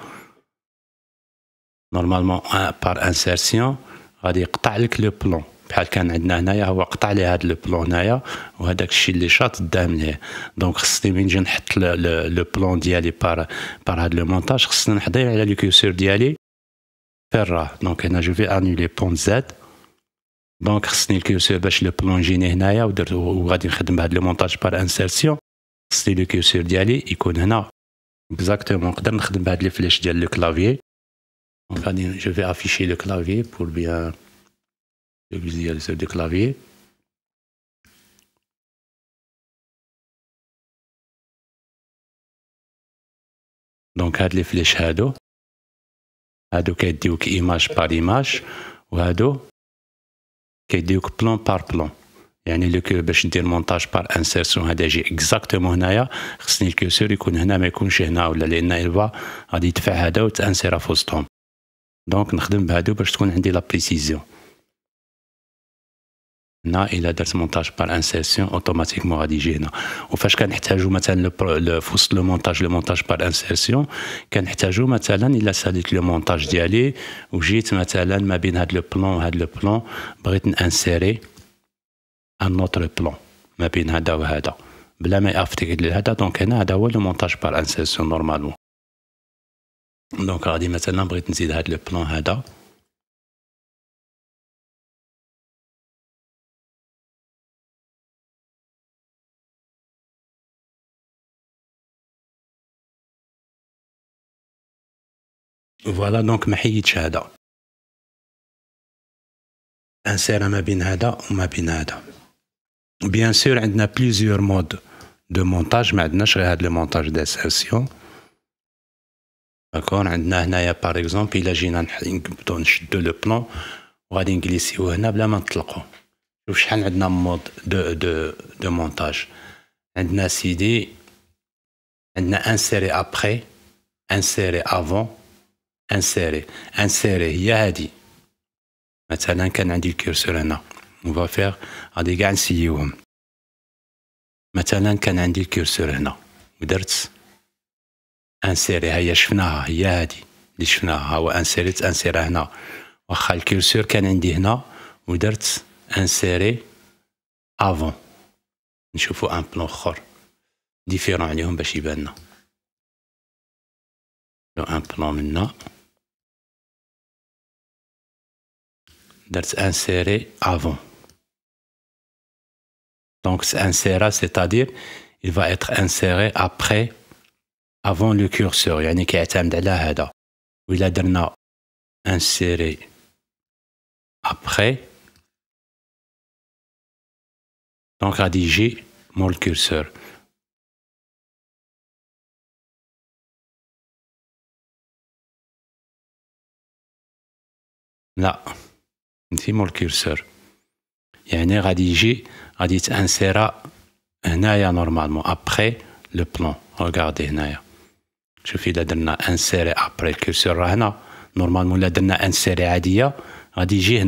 نورمالمون بار انسيرسيون غادي يقطع لك لو بلون بحال كان عندنا هنايا هو قطع لي هاد لو بلون هنايا وهداك الشيء اللي شاط دام ليه دونك خصني من نجي نحط لو بلون ديالي بار بار هاد لو مونتاج خصني نحضر على لو كيسور ديالي فير راه دونك هنا جو في انولي بون زاد Donc, ce n'est pas le plus ou le montage par insertion. Ce le plus long, Exactement. on le le je vais afficher le clavier pour bien. visualiser le clavier. Donc, ce n'est le image par image. كيديوك بلون بار بلون يعني لو كيو باش ندير مونتاج بار انسيرسيون هذا يجي اكزاكتومون هنايا خصني الكوسور يكون هنا ما يكونش هنا ولا لان الفا غادي يدفع هذا وتانسيرا في وسطهم دونك نخدم بهادو باش تكون عندي لا بريسيزيون Non, il a des montages par insertion automatiquement rédigé. Au fait, quand il le, le, le montage, le montage par insertion, quand il le montage d'y aller, ou maintenant, ma le plan, had le plan, insérer un plan, ma a de donc il a le montage par insertion normalement. Donc, n'zid le plan Voilà donc ma chada. Insère ma binada ou ma binada. Bien sûr, il y a plusieurs modes de montage. Maintenant, je regarde le montage d'insertion. D'accord a Par exemple, il a agit de le plan. On va glisser ici. On a vraiment de l'eau. Je vais faire un mode de, de, de montage. On a CD. On a inséré après. Inséré avant. انسيري انسيري هي هادي مثلا كان عندي الكيرسور هنا اون فا فيغ غادي كاع نسيوهم مثلا كان عندي الكيرسور هنا ودرت انسيري هيا شفناها هي هادي اللي شفناها هو انسيريت انسيرا هنا واخا الكيرسور كان عندي هنا ودرت انسيري افون نشوفو ان بلون اخر ديفيرون عليهم باش يبان لو ان بلون من هنا d'être inséré avant. Donc, c'est inséra, c'est-à-dire, il va être inséré après, avant le curseur. يعني كيعتمد على il va être inséré après, donc J, mon curseur. Là. Je fais mon curseur. Il y a un radi-ji, un radi un serra, normalement, après le plan Regardez, un radi-ji. Je fais le dernier, un serra, après curseur. Normalement, le dernier, un serra, un radi-ji, un radi-ji.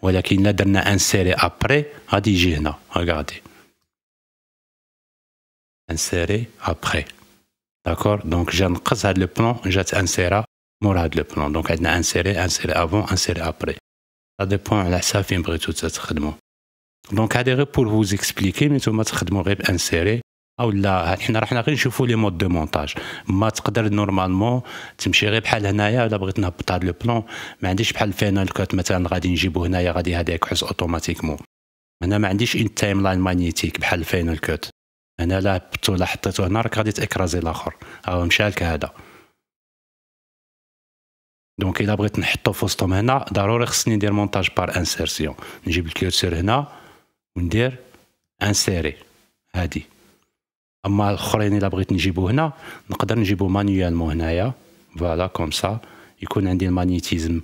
Voilà qui est le dernier, après, un radi-ji, Regardez. Un après. D'accord Donc, je ne le plan je le insère, le plan Donc, un serra, un serra avant, un après. سا ديبون على حساب فين بغيتو تخدمو دونك هادي غير بور فوز اكسبليكي مي نتوما تخدمو غير بانسيري او لا حنا راحنا غير نشوفو لي مود دو مونتاج ما تقدر نورمالمون تمشي غير بحال هنايا الا بغيت نهبط هاد لو بلون ما عنديش بحال الفينال كات مثلا غادي نجيبو هنايا غادي هذاك حس اوتوماتيكمون هنا ما عنديش ان تايم لاين مانيتيك بحال الفينال كات هنا لا هبطو لا حطيتو هنا راك غادي تاكرازي الاخر هاو مشى هذا دونك الا بغيت نحطو في وسطهم هنا ضروري خصني ندير مونتاج بار انسيرسيون نجيب الكيرسور هنا وندير انسيري هادي اما الاخرين الا بغيت نجيبو هنا نقدر نجيبو مانيوالمون هنايا فوالا كوم سا يكون عندي المانيتيزم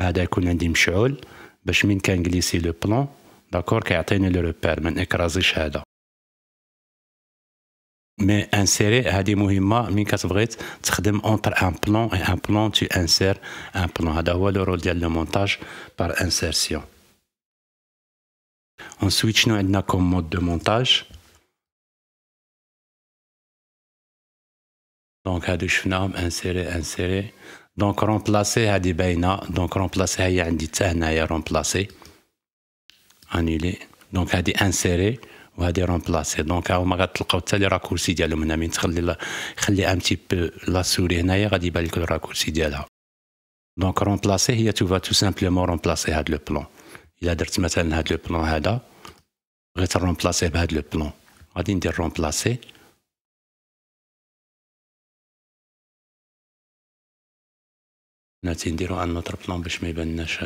هذا يكون عندي مشعول باش من جليسي لو بلون داكور كيعطيني لو ريبير ما نكرازيش هذا mais insérer c'est des mouvements mais quest tu entre un plan et un plan tu insères un plan C'est le rôle de montage par insertion on switch nous comme mode de montage donc à des insérer insérer donc remplacer à des donc remplacer c'est y remplacer annuler donc insérer وهادي رومبلاسي دونك هما غتلقاو حتى لي راكورسي ديالهم هنا من تخلي لا خلي ان تي بو لا سوري هنايا غادي يبان لك الراكورسي ديالها دونك رومبلاسي هي تو فا تو سامبلومون رومبلاسي هاد لو بلون الا درت مثلا هاد لو بلون هذا بغيت نرومبلاسيه بهاد لو بلون غادي ندير رومبلاسي هنا تنديرو ان نوتر بلون باش ما يبانناش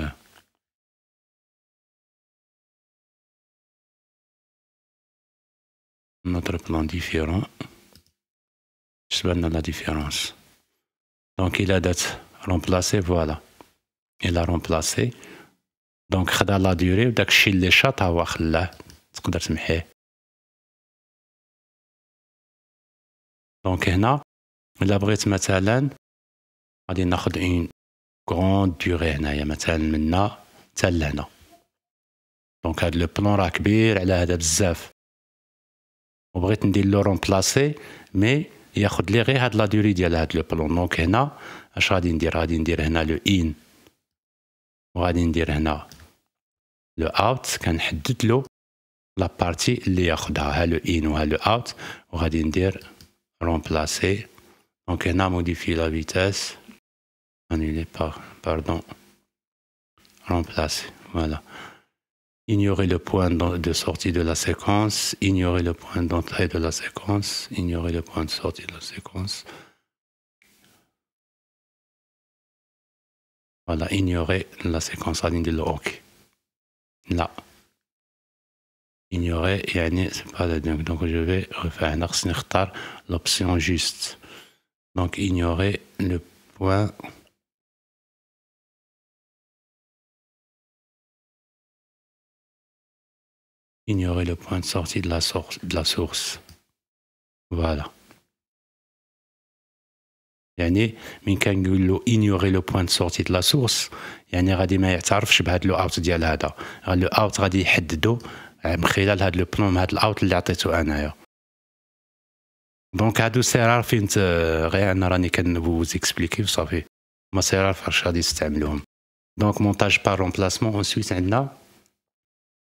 notre plan différent. Je vais la différence. Donc il a d'être remplacé, voilà. Il a remplacé. دونك خدا لا ديوري وداك الشيء اللي شاط هو خلاه تقدر تمحيه دونك هنا الا بغيت مثلا غادي ناخد اون كروند ديوري هنايا مثلا من هنا حتى لهنا دونك هاد لو بلون راه كبير على هذا بزاف وبغيت ندير لو رومبلاسي مي ياخد لي غير هاد لا دوري ديال هاد لو بلون دونك هنا اش غادي ندير غادي ندير هنا لو ان وغادي ندير هنا لو اوت كنحدد له لا بارتي اللي ياخدها ها لو ان وها لو اوت وغادي ندير رومبلاسي دونك هنا موديفي لا فيتاس انيلي بار باردون رومبلاسي فوالا voilà. ignorer le point de sortie de la séquence, ignorer le point d'entrée de la séquence, ignorer le point de sortie de la séquence. Voilà, ignorer la séquence à ligne de Là. Ignorer, et c'est pas le donc, donc je vais refaire un l'option juste. Donc ignorer le point. ignorer le point de sortie de la, source. De la source. Voilà. يعني من كنقول له point de يعني غادي ما يعترفش بهذا ديال هذا اوت غادي من خلال هذا لو هذا الاوت اللي عطيتو انايا دونك هادو غير انا راني ما غادي دونك مونتاج عندنا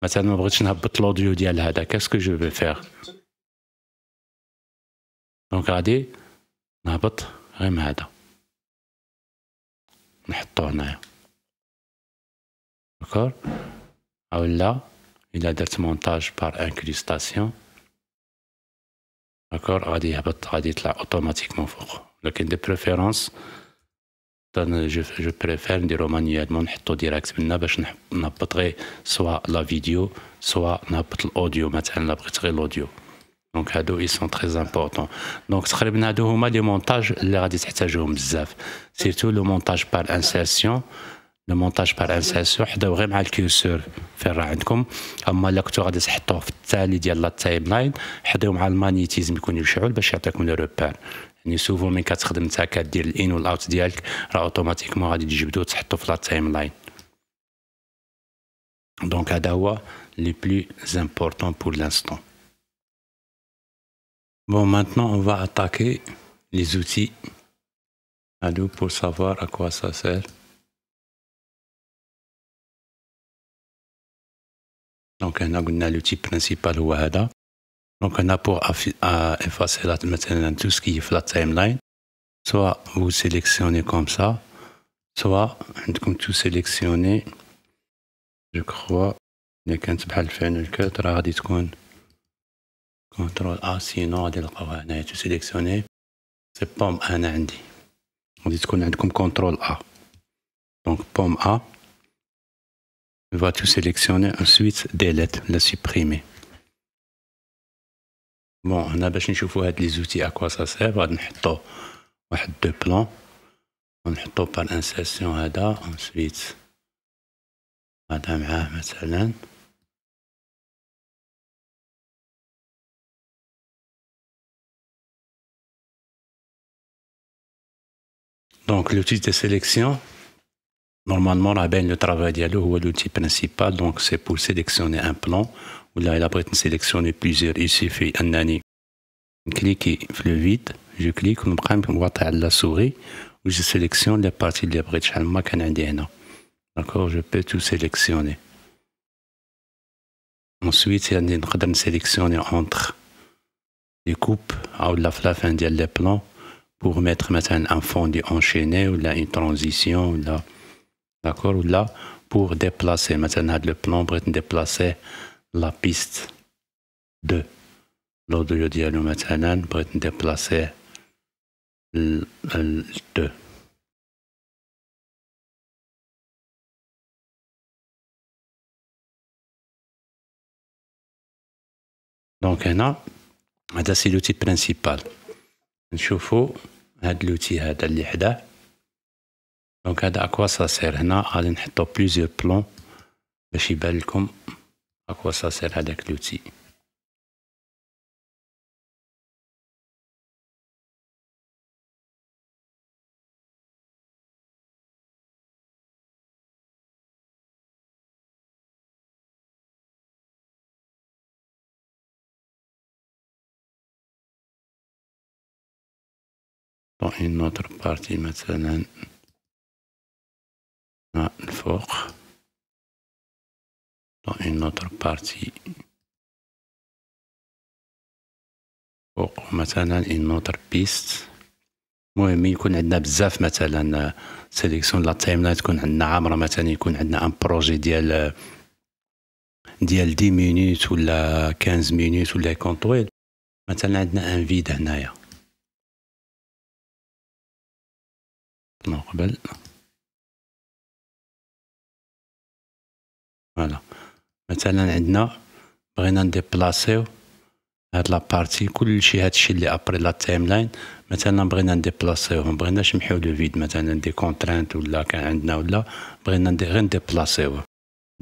Maintenant, voici notre logiciel. Alors, qu'est-ce que je vais faire Donc, allez, notre image. On y met. D'accord Ou là, il y a des montages par incrustation. D'accord Allez, il y a votre tradit automatiquement pour. Le de préférence. جو, جو بريفير نديرو مانيالمون نحطو ديراكت منا باش نهبط غير سوا لا فيديو سوا نهبط الاوديو مثلا لا بغيت غير الاوديو دونك هادو اي سون تري امبورطون دونك تقريبا هادو هما لي مونتاج اللي غادي تحتاجوهم بزاف سيرتو لو مونتاج بار انسيرسيون لو مونتاج بار انسيرسيون حداو غير مع الكيرسور فين راه عندكم اما لا كنتو غادي تحطوه في التالي ديال لا تايم لاين حداو مع المانيتيزم يكون يشعل باش يعطيكم لو روبير Souvent, quand vous utilisez l'in ou l'out de l'outil, vous allez automatiquement le mettre dans la timeline. Donc, c'est le plus important pour l'instant. Bon, maintenant, on va attaquer les outils. Allo, pour savoir à quoi ça sert. Donc, on a l'outil principal, c'est ça. Donc on a pour effacer la, maintenant tout ce qui est flat timeline. Soit vous sélectionnez comme ça, soit comme tout sélectionné, je crois, il y a qu'un seul fait, il y a qu'un seul discount. Contrôle A, sinon, il y a un seul sélectionné. C'est pom A, on dit qu'on a comme contrôle A. Donc pom A, on va tout sélectionner, ensuite, delete, la supprimer. Bon, on a les outils à quoi ça sert. On va deux plans. On est par insertion à ensuite Adam Salan. Donc l'outil de sélection, normalement, la le travail dialogue ou l'outil principal, donc c'est pour sélectionner un plan là, il bête sélectionné plusieurs ici, fait un année. clique sur vide, je clique, on prend la souris, je sélectionne la partie de la bête canadienne. D'accord, je peux tout sélectionner. Ensuite, il y a sélectionner entre les coupes ou la fin des plans pour mettre maintenant un fond enchaîné ou la une transition d'accord ou là pour déplacer maintenant le plan pour déplacer la piste de l'audio dianumatanan pour être le de. Donc, c'est l'outil principal. On chauffe l'outil donc, à quoi ça sert? plusieurs plans. À quoi ça sert avec l'outil طيب نوتر بارتي مثلا الفوق dans une autre partie. فوق مثلا اون اوتر بيست المهم يكون عندنا بزاف مثلا سيليكسيون لا تايم لاين تكون عندنا عامره مثلا يكون عندنا ان بروجي ديال ديال 10 مينوت ولا 15 مينوت ولا يكون طويل مثلا عندنا ان فيد هنايا من قبل فوالا مثلا عندنا بغينا نديبلاسيو هاد لابارتي كلشي هادشي اللي ابري لا تايم لاين مثلا بغينا نديبلاسيوه مبغيناش نمحيو لو فيد مثلا دي كونترانت ولا كان عندنا ولا بغينا غير نديبلاسيو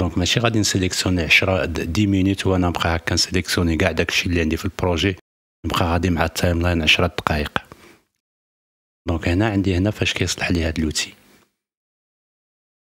دونك ماشي غادي نسيليكسيوني 10 10 مينوت وانا نبقى هكا نسيليكسيوني كاع داكشي اللي عندي في البروجي نبقى غادي مع التايم لاين 10 دقائق دونك هنا عندي هنا فاش كيصلح لي هاد لوتي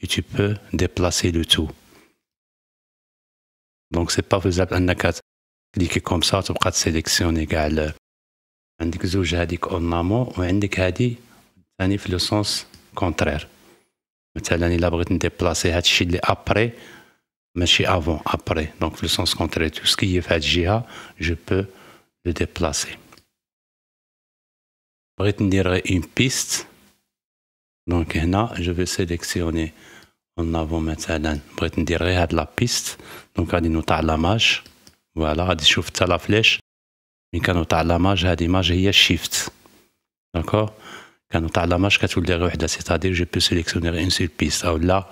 et tu peux déplacer le tout. Donc, c'est pas faisable. On a cliquer comme ça, tu peux sélectionner égal. On euh, dit que j'ai dit qu'on a mot, ou on dit qu'il a dit, fait le sens contraire. Maintenant, il a besoin de déplacer, à chiller après, mais suis avant, après. Donc, le sens contraire, tout ce qui est fait, j'ai, je peux le déplacer. Retenir une piste, donc, là, je vais sélectionner a avant maintenant, Pour être dire à la piste, donc, à nous la marche. Voilà, à chauffer la flèche. Mais quand nous la marche, à l'image, il y a shift. D'accord Quand nous la marche, quand tu le c'est-à-dire, je peux sélectionner une seule piste. Alors là,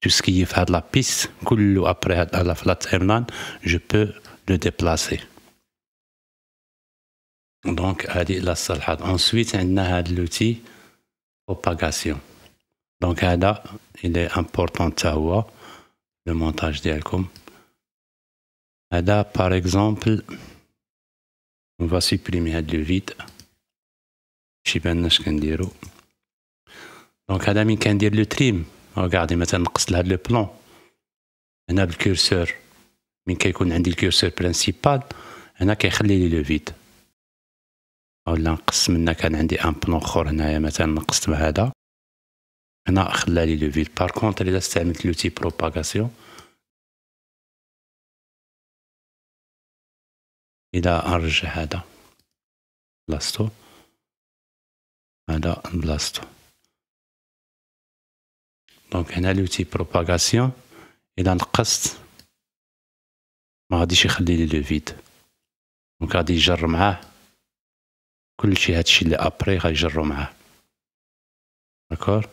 tout ce qui est fait à la piste, est après à la flèche, je peux le déplacer. Donc, à la salade. Ensuite, on a l'outil propagation. Donc là, il est important de savoir le montage d'Elcom. Là, par exemple, on va supprimer le vide. Donc, Adam, il dire le trim. Regardez, maintenant, le plan. On a le curseur. on a le curseur principal, on a le vide. ولا نقص منا كان عندي ان بنو اخر هنايا مثلا نقصت بهذا هنا خلى لي لو فيد بار كونتر الا استعملت لوتي بروباغاسيون الى ارجع هذا بلاصتو هذا بلاصتو دونك هنا لوتي بروباغاسيون الى نقصت ما غاديش يخلي لي لو فيد دونك غادي يجر معاه كلشي هادشي اللي ابري غيجروا معاه داكور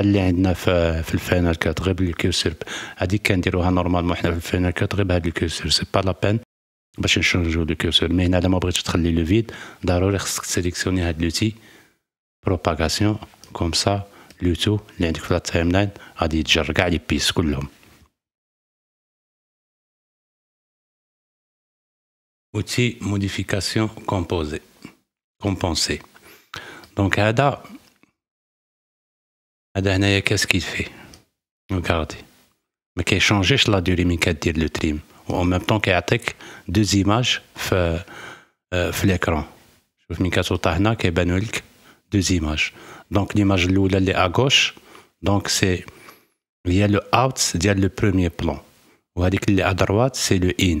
اللي عندنا في, في الفاينل كات غير بالكيوسير هادي كنديروها نورمالمون حنا في الفاينل كات غير بهاد الكيوسير سي با لا بين باش نشونجو كيوسير مي هنا الا ما بغيتش تخلي لو فيد ضروري خصك تسيليكسيوني هاد لوتي بروباغاسيون كوم سا لوتو اللي عندك في التايم لاين غادي يتجر كاع لي بيس كلهم outil modification composée, compensée. Donc Ada, Ada, qu'est-ce qu'il fait Regardez. Mais qu'il a changé cela du dit le trim. En même temps a attaque deux images sur euh, l'écran. Je vous mets qu'à ce temps deux images. Donc l'image l'oula est à gauche. Donc c'est il le out, cest à le premier plan. Vous voyez que à droite, c'est le in.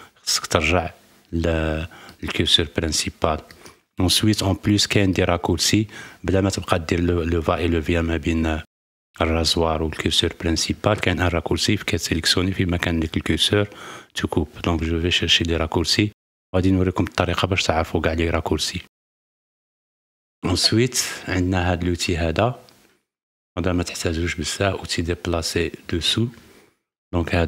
Ce qui est le curseur principal. Ensuite, en plus, il y a des raccourcis. Je vais dire le va et le vient. Je le rasoir ou le curseur principal. Il y a un raccourci qui est sélectionné. Je vais vous dire le curseur est coupé. Donc, je vais chercher des raccourcis. Je vais vous dire que vous avez les raccourcis. Ensuite, il y a l'outil. On va vous dire l'outil vous avez un dessous. Donc, il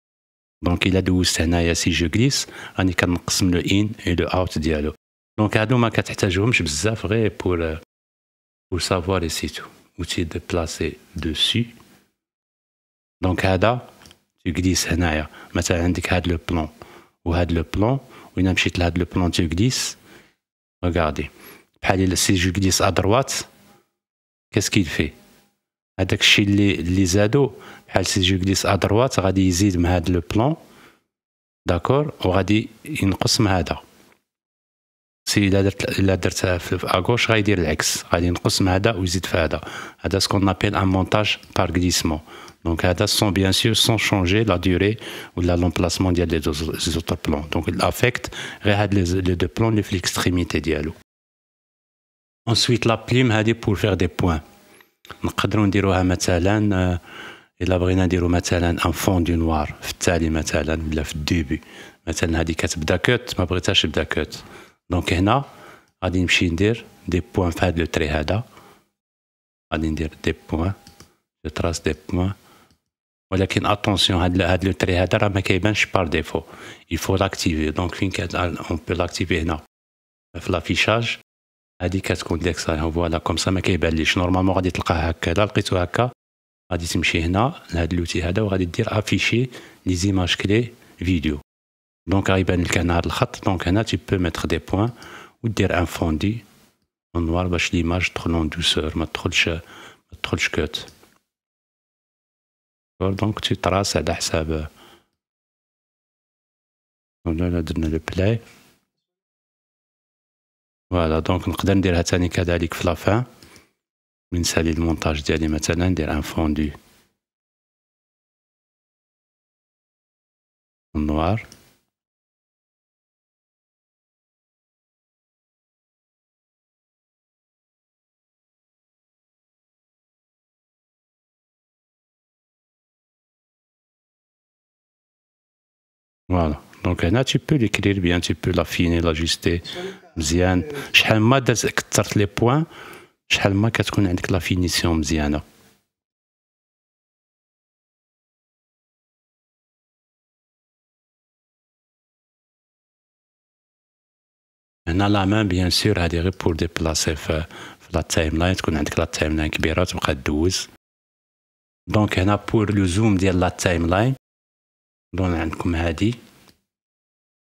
Donc il a douze fenêtres si je glisse, on est qu'on le le in et le out dialogue. Donc à nous-mêmes qu'il faut nous sommes des affaires pour euh, pour savoir les outils de placer dessus. Donc à tu glisses fenêtre, mais ça indique le plan ou à le plan ou une ampoule à le plan tu glisses. Regardez, si je glisse à droite, qu'est-ce qu'il fait? les si je glisse à droite, ça va le plan. D'accord Si a à gauche, va C'est ce qu'on appelle un montage par glissement. Donc, bien sûr, sans changer la durée ou l'emplacement des autres plans. Donc, il affecte les deux plans les l'extrémité de Ensuite, la plume, pour faire des points. نقدروا نديروها مثلا آه، الا بغينا نديرو مثلا ان فون دو نوار في التالي مثلا ولا في الديبي مثلا هذه كتبدا كوت ما بغيتهاش تبدا كوت دونك هنا غادي نمشي ندير دي بوان في هذا لو تري هذا غادي ندير دي بوان دي تراس دي بوان ولكن اتونسيون هاد هاد لو تري هذا راه ما كيبانش بار ديفو il لاكتيفي دونك فين كان اون بو لاكتيفي هنا في لافيشاج هذه كتكون ديك الساعه فوالا كوم سا ما كيبانليش نورمالمون غادي تلقاه لا لقيتو هكا غادي تمشي هنا لهاد لوتي هذا وغادي دير افيشي لي زيماج كلي فيديو دونك غيبان لك هنا هاد الخط دونك هنا تي بو ميتر دي بوين ودير ان فوندي نوار باش ليماج تدخل اون دوسور ما تدخلش ما تدخلش كوت دونك تي تراس على حساب لا درنا لو بلاي فوالا دونك نقدر نديرها تاني كذلك في لافان من سالي المونتاج ديالي مثلا ندير ان فوندو نوار فوالا donc là tu peux l'écrire bien tu peux l'affiner l'ajuster je ne sais pas certains les points je ne sais pas la finition mais y là la main bien sûr elle est pour déplacer euh, la timeline qu'on a de la timeline qui est à 12. que donc là pour le zoom de la timeline comme je a dit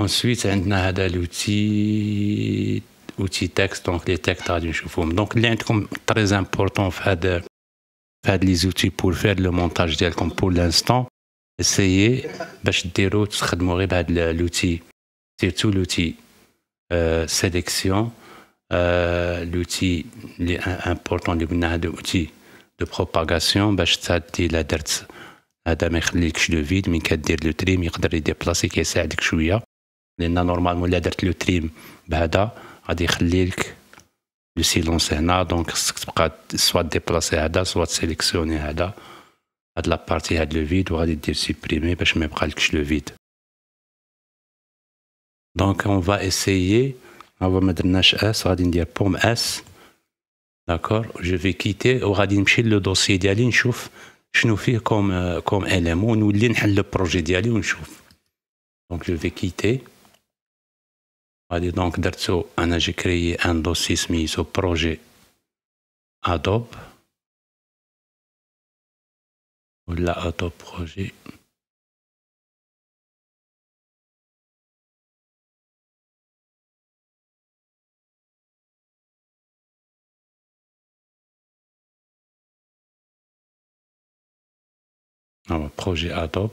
Ensuite, c'est un outil, outil texte, donc les textes traduits sous donc il est très important, de faire les outils pour faire le montage d'elle, comme pour l'instant, essayer, bah, je dirais, de surtout l'outil euh, sélection, euh, l'outil important, l'outil de propagation, bah, je dirais, la dertz, la dame, je le vide, mais de dire le tri, mais qu'elle déplacer, qu'elle s'aide لان نورمالمون الا درت لو تريم بهذا غادي يخلي لك لو سيلونس هنا دونك خصك تبقى سوا ديبلاسي هذا سوا تسيليكسيوني هذا هاد لابارتي هاد لو فيد وغادي دير سيبريمي باش ما يبقالكش لو فيد دونك اون فا اسيي هو ما درناش اس غادي ندير بوم اس داكور جو في كيتي وغادي نمشي لو دوسي ديالي نشوف شنو فيه كوم كوم ام ونولي نحل البروجي ديالي ونشوف دونك جو في كيتي Allez donc dire donc, d'ailleurs, j'ai créé un dossier mis sur projet Adobe. Ou le projet Adobe. Ah, projet Adobe.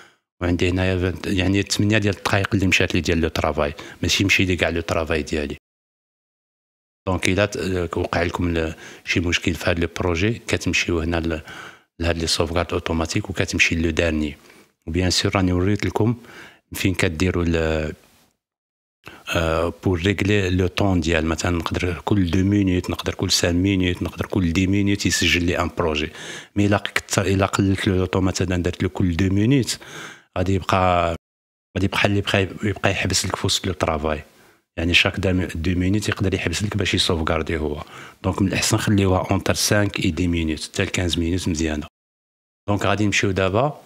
وعندي هنايا يعني 8 ديال الدقائق اللي مشات لي ديال لو ترافاي ماشي مشي لي كاع لو ترافاي ديالي دونك الا euh, وقع لكم شي مشكل في هذا لو بروجي كتمشيو هنا لهاد لي سوفغارد اوتوماتيك وكتمشي لو دارني وبيان سور راني وريت لكم فين كديروا بور ريغلي لو طون ديال مثلا نقدر كل دو مينوت نقدر كل 5 مينوت نقدر كل 10 مينوت يسجل لي ان بروجي مي الا كثر الا قلت لو طون مثلا درت له كل دو مينوت غادي يبقى غادي يبقى اللي يبقى, يبقى يحبس لك في وسط لو ترافاي يعني شاك دو مينوت يقدر يحبس لك باش يسوفغاردي هو دونك من الاحسن خليوها اونتر 5 اي دي مينوت حتى 15 مينوت مزيانه دونك غادي نمشيو دابا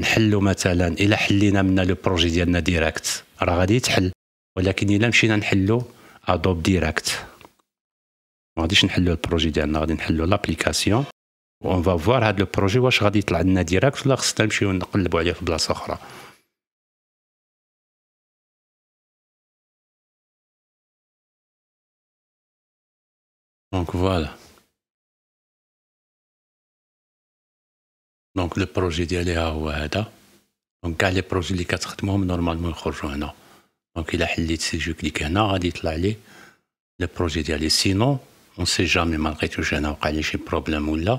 نحلو مثلا الا حلينا منا لو بروجي ديالنا ديريكت راه غادي يتحل ولكن الا مشينا نحلو ادوب ديريكت ما غاديش نحلو البروجي ديالنا غادي نحلو لابليكاسيون اون فوار هاد لو بروجي واش غادي يطلع لنا ديراكت ولا خصنا نمشيو نقلبو عليه في بلاصه اخرى دونك فوالا دونك لو بروجي ديالي ها هو هذا دونك كاع لي بروجي اللي كتخدمهم نورمالمون يخرجوا هنا دونك الا حليت سي جو كليك هنا غادي يطلع لي لو بروجي ديالي سينو اون سي جامي ما لقيتوش انا وقع لي شي بروبليم ولا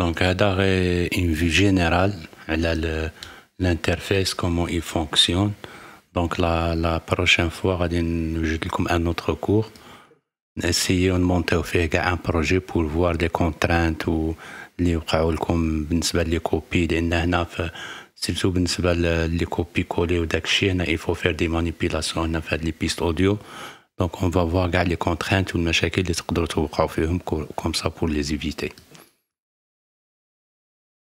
Donc, elle a une vue générale, elle a l'interface, comment il fonctionne. Donc, la, prochaine fois, je vais comme un autre cours, essayer de monter au fait un projet pour voir des contraintes ou les copies. Surtout, les copies collées ou d'action, il faut faire des manipulations, on des pistes audio. Donc, on va voir les contraintes ou les comme ça pour les éviter.